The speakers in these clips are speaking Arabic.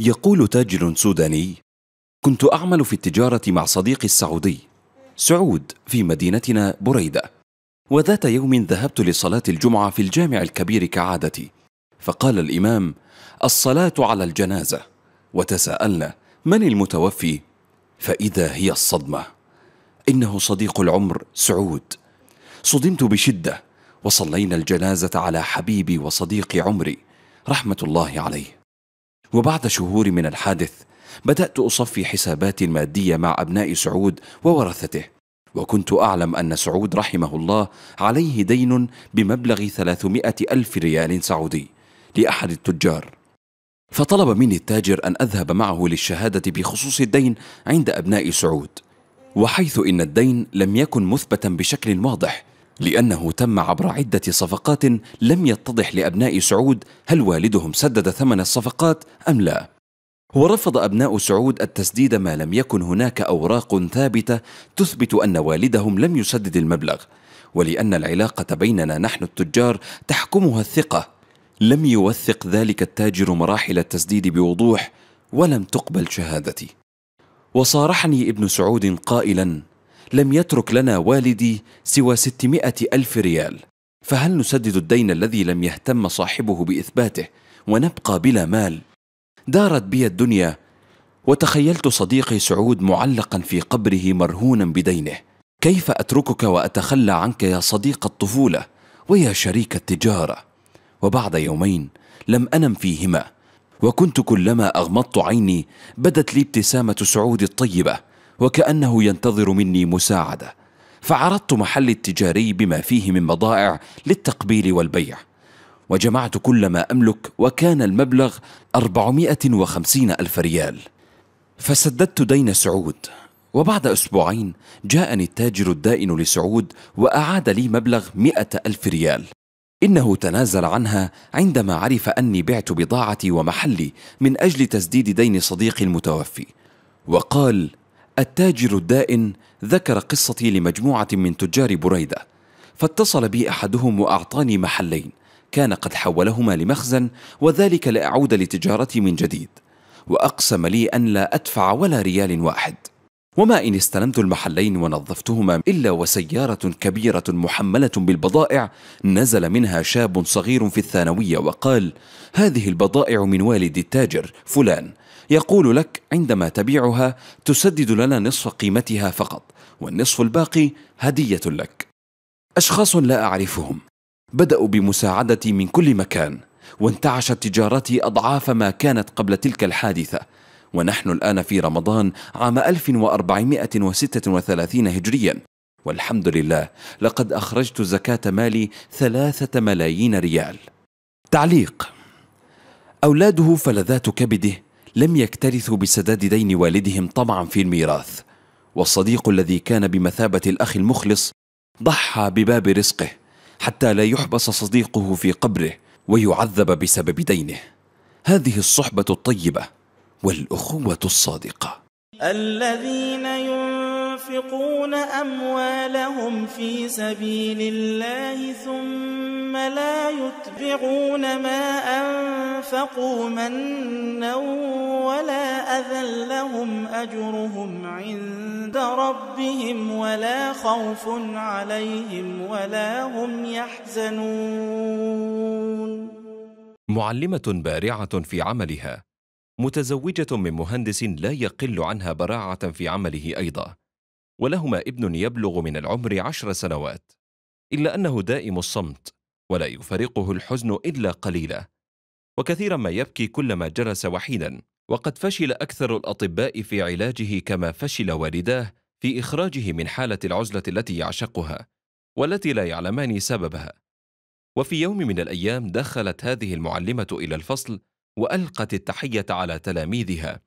يقول تاجر سوداني كنت اعمل في التجاره مع صديقي السعودي سعود في مدينتنا بريده وذات يوم ذهبت لصلاه الجمعه في الجامع الكبير كعادتي فقال الامام الصلاه على الجنازه وتساءلنا من المتوفي فاذا هي الصدمه انه صديق العمر سعود صدمت بشده وصلينا الجنازه على حبيبي وصديقي عمري رحمه الله عليه وبعد شهور من الحادث بدأت أصفي حساباتي المادية مع أبناء سعود وورثته وكنت أعلم أن سعود رحمه الله عليه دين بمبلغ 300 ألف ريال سعودي لأحد التجار فطلب مني التاجر أن أذهب معه للشهادة بخصوص الدين عند أبناء سعود وحيث إن الدين لم يكن مثبتا بشكل واضح لأنه تم عبر عدة صفقات لم يتضح لأبناء سعود هل والدهم سدد ثمن الصفقات أم لا ورفض أبناء سعود التسديد ما لم يكن هناك أوراق ثابتة تثبت أن والدهم لم يسدد المبلغ ولأن العلاقة بيننا نحن التجار تحكمها الثقة لم يوثق ذلك التاجر مراحل التسديد بوضوح ولم تقبل شهادتي وصارحني ابن سعود قائلا لم يترك لنا والدي سوى 600 ألف ريال فهل نسدد الدين الذي لم يهتم صاحبه بإثباته ونبقى بلا مال؟ دارت بي الدنيا وتخيلت صديقي سعود معلقا في قبره مرهونا بدينه كيف أتركك وأتخلى عنك يا صديق الطفولة ويا شريك التجارة وبعد يومين لم أنم فيهما وكنت كلما أغمضت عيني بدت لي ابتسامة سعود الطيبة وكأنه ينتظر مني مساعدة فعرضت محلي التجاري بما فيه من بضائع للتقبيل والبيع وجمعت كل ما أملك وكان المبلغ 450 ألف ريال فسددت دين سعود وبعد أسبوعين جاءني التاجر الدائن لسعود وأعاد لي مبلغ مئة ألف ريال إنه تنازل عنها عندما عرف أني بعت بضاعتي ومحلي من أجل تسديد دين صديقي المتوفي وقال التاجر الدائن ذكر قصتي لمجموعة من تجار بريدة فاتصل بي أحدهم وأعطاني محلين كان قد حولهما لمخزن وذلك لأعود لتجارتي من جديد وأقسم لي أن لا أدفع ولا ريال واحد وما إن استلمت المحلين ونظفتهما إلا وسيارة كبيرة محملة بالبضائع نزل منها شاب صغير في الثانوية وقال هذه البضائع من والد التاجر فلان يقول لك عندما تبيعها تسدد لنا نصف قيمتها فقط والنصف الباقي هدية لك أشخاص لا أعرفهم بدأوا بمساعدتي من كل مكان وانتعشت تجارتي أضعاف ما كانت قبل تلك الحادثة ونحن الآن في رمضان عام 1436 هجريا والحمد لله لقد أخرجت زكاة مالي ثلاثة ملايين ريال تعليق أولاده فلذات كبده لم يكترثوا بسداد دين والدهم طمعا في الميراث والصديق الذي كان بمثابة الأخ المخلص ضحى بباب رزقه حتى لا يحبس صديقه في قبره ويعذب بسبب دينه هذه الصحبة الطيبة والاخوه الصادقه الذين ينفقون اموالهم في سبيل الله ثم لا يتبعون ما انفقوا منا ولا اذى لهم اجرهم عند ربهم ولا خوف عليهم ولا هم يحزنون معلمه بارعه في عملها متزوجة من مهندس لا يقل عنها براعة في عمله أيضا ولهما ابن يبلغ من العمر عشر سنوات إلا أنه دائم الصمت ولا يفارقه الحزن إلا قليلا وكثيرا ما يبكي كلما جلس وحيدا وقد فشل أكثر الأطباء في علاجه كما فشل والداه في إخراجه من حالة العزلة التي يعشقها والتي لا يعلمان سببها وفي يوم من الأيام دخلت هذه المعلمة إلى الفصل وألقت التحية على تلاميذها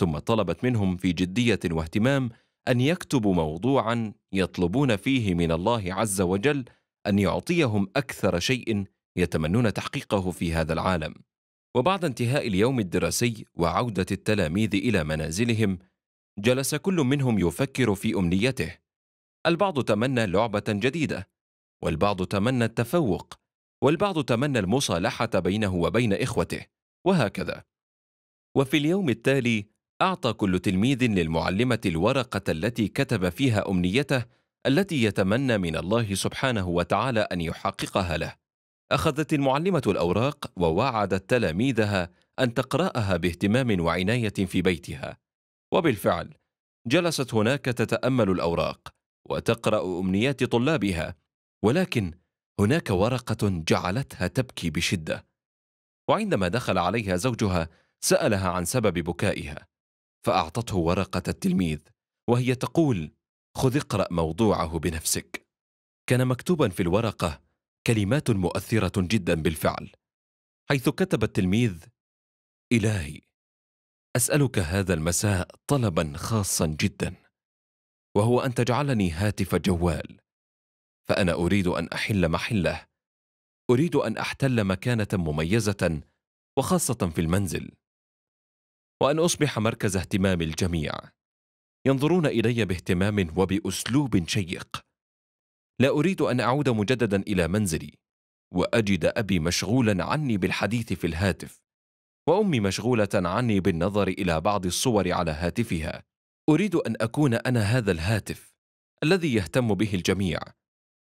ثم طلبت منهم في جدية واهتمام أن يكتبوا موضوعا يطلبون فيه من الله عز وجل أن يعطيهم أكثر شيء يتمنون تحقيقه في هذا العالم وبعد انتهاء اليوم الدراسي وعودة التلاميذ إلى منازلهم جلس كل منهم يفكر في أمنيته البعض تمنى لعبة جديدة والبعض تمنى التفوق والبعض تمنى المصالحة بينه وبين إخوته وهكذا وفي اليوم التالي اعطى كل تلميذ للمعلمه الورقه التي كتب فيها امنيته التي يتمنى من الله سبحانه وتعالى ان يحققها له اخذت المعلمه الاوراق ووعدت تلاميذها ان تقراها باهتمام وعنايه في بيتها وبالفعل جلست هناك تتامل الاوراق وتقرا امنيات طلابها ولكن هناك ورقه جعلتها تبكي بشده وعندما دخل عليها زوجها سألها عن سبب بكائها فأعطته ورقة التلميذ وهي تقول خذ اقرأ موضوعه بنفسك كان مكتوبا في الورقة كلمات مؤثرة جدا بالفعل حيث كتب التلميذ إلهي أسألك هذا المساء طلبا خاصا جدا وهو أن تجعلني هاتف جوال فأنا أريد أن أحل محله أريد أن أحتل مكانة مميزة وخاصة في المنزل وأن أصبح مركز اهتمام الجميع ينظرون إلي باهتمام وبأسلوب شيق لا أريد أن أعود مجددا إلى منزلي وأجد أبي مشغولا عني بالحديث في الهاتف وأمي مشغولة عني بالنظر إلى بعض الصور على هاتفها أريد أن أكون أنا هذا الهاتف الذي يهتم به الجميع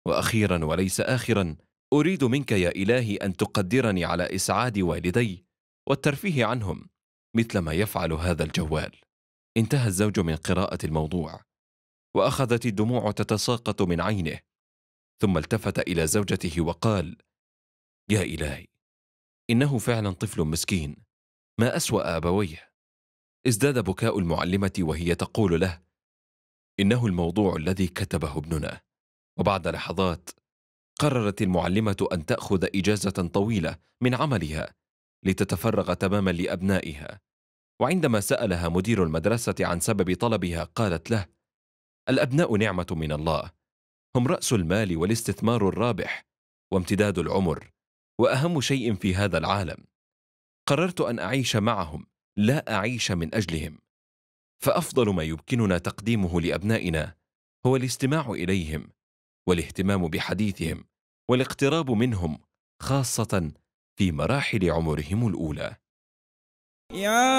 وأخيرا وليس آخرا أريد منك يا إلهي أن تقدرني على إسعاد والدي والترفيه عنهم مثل ما يفعل هذا الجوال انتهى الزوج من قراءة الموضوع وأخذت الدموع تتساقط من عينه ثم التفت إلى زوجته وقال يا إلهي إنه فعلا طفل مسكين ما أسوأ أبويه ازداد بكاء المعلمة وهي تقول له إنه الموضوع الذي كتبه ابننا وبعد لحظات قررت المعلمة أن تأخذ إجازة طويلة من عملها لتتفرغ تماما لأبنائها وعندما سألها مدير المدرسة عن سبب طلبها قالت له الأبناء نعمة من الله هم رأس المال والاستثمار الرابح وامتداد العمر وأهم شيء في هذا العالم قررت أن أعيش معهم لا أعيش من أجلهم فأفضل ما يمكننا تقديمه لأبنائنا هو الاستماع إليهم والاهتمام بحديثهم والاقتراب منهم خاصة في مراحل عمرهم الأولى يا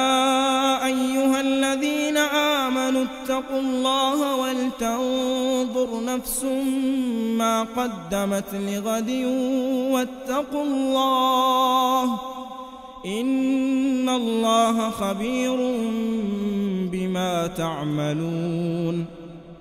أيها الذين آمنوا اتقوا الله ولتنظر نفس ما قدمت لغد واتقوا الله إن الله خبير بما تعملون